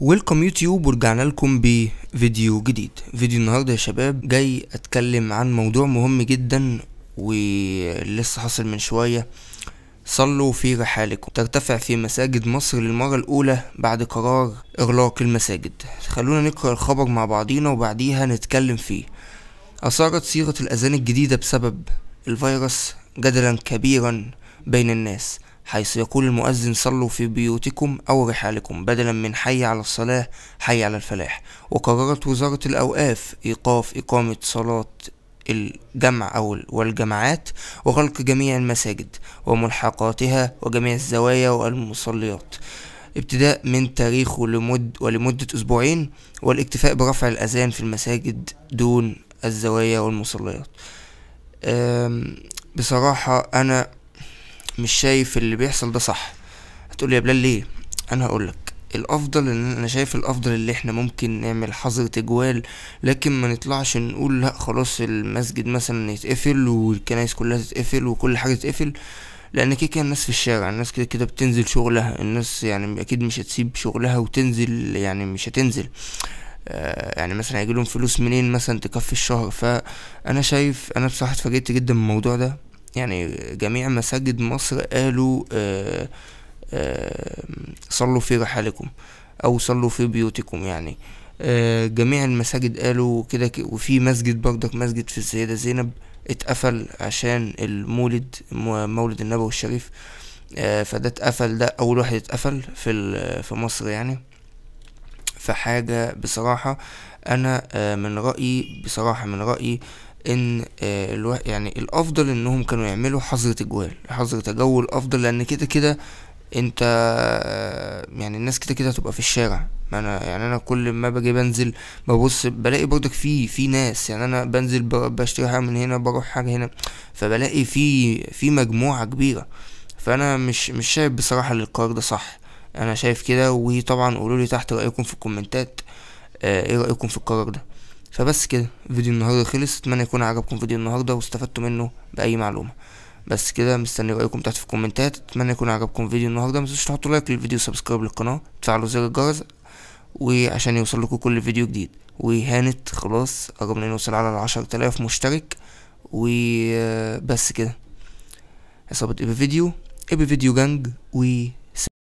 ويلكم يوتيوب ورجعنا لكم بفيديو جديد فيديو النهارده يا شباب جاي اتكلم عن موضوع مهم جدا ولسه حاصل من شويه صلوا في رحالكم ترتفع في مساجد مصر للمرة الأولى بعد قرار إغلاق المساجد خلونا نقرأ الخبر مع بعضينا وبعديها نتكلم فيه أثارت صيغة الأذان الجديدة بسبب الفيروس جدلا كبيرا بين الناس حيث يقول المؤذن صلوا في بيوتكم أو رحالكم بدلا من حي على الصلاة حي على الفلاح وقررت وزارة الأوقاف إيقاف إقامة صلاة الجمع أو والجماعات وغلق جميع المساجد وملحقاتها وجميع الزوايا والمصليات ابتداء من تاريخه لمد ولمدة أسبوعين والاكتفاء برفع الأذان في المساجد دون الزوايا والمصليات بصراحة أنا مش شايف اللي بيحصل ده صح هتقول يا بلال ليه انا هقولك الافضل ان انا شايف الافضل اللي احنا ممكن نعمل حظر تجوال لكن ما نطلعش نقول لا خلاص المسجد مثلا يتقفل والكنايس كلها تتقفل وكل حاجه تتقفل لان كده كده الناس في الشارع الناس كده كده بتنزل شغلها الناس يعني اكيد مش هتسيب شغلها وتنزل يعني مش هتنزل آه، يعني مثلا هيجيلهم فلوس منين مثلا تكفي الشهر فانا شايف انا بصراحه اتفاجئت جدا من الموضوع ده يعني جميع مساجد مصر قالوا آآ آه، آآ آه، صلوا في رحالكم او صلوا في بيوتكم يعني آه، جميع المساجد قالوا كده وفي مسجد برضك مسجد في السيدة زينب اتقفل عشان المولد مولد النبوي الشريف فده اتقفل ده اول واحد اتقفل في في مصر يعني فحاجة بصراحة انا من رأيي بصراحة من رأيي ان آه، الواحد يعني الافضل انهم كانوا يعملوا حظر تجوال حظر تجول افضل لان كده كده انت آه، يعني الناس كده كده هتبقى في الشارع ما انا يعني انا كل ما باجي بنزل ببص بلاقي برضك في في ناس يعني انا بنزل بشتري حاجه من هنا بروح حاجه هنا فبلاقي في في مجموعه كبيره فانا مش مش شايف بصراحه القرار ده صح انا شايف كده وطبعا قولوا لي تحت رايكم في الكومنتات آه، ايه رايكم في القرار ده فبس كده فيديو النهارده خلص اتمنى يكون عجبكم فيديو النهارده واستفدتوا منه باي معلومه بس كده مستني رايكم تحت في الكومنتات اتمنى يكون عجبكم فيديو النهارده تنسوش تحطوا لايك للفيديو وسبسكرايب للقناه تفعلوا زر الجرس وعشان يوصل لكم كل فيديو جديد وهانت خلاص قربنا نوصل على العشر تلاف مشترك وبس كده عصابة ايبي فيديو ايبي فيديو جانج و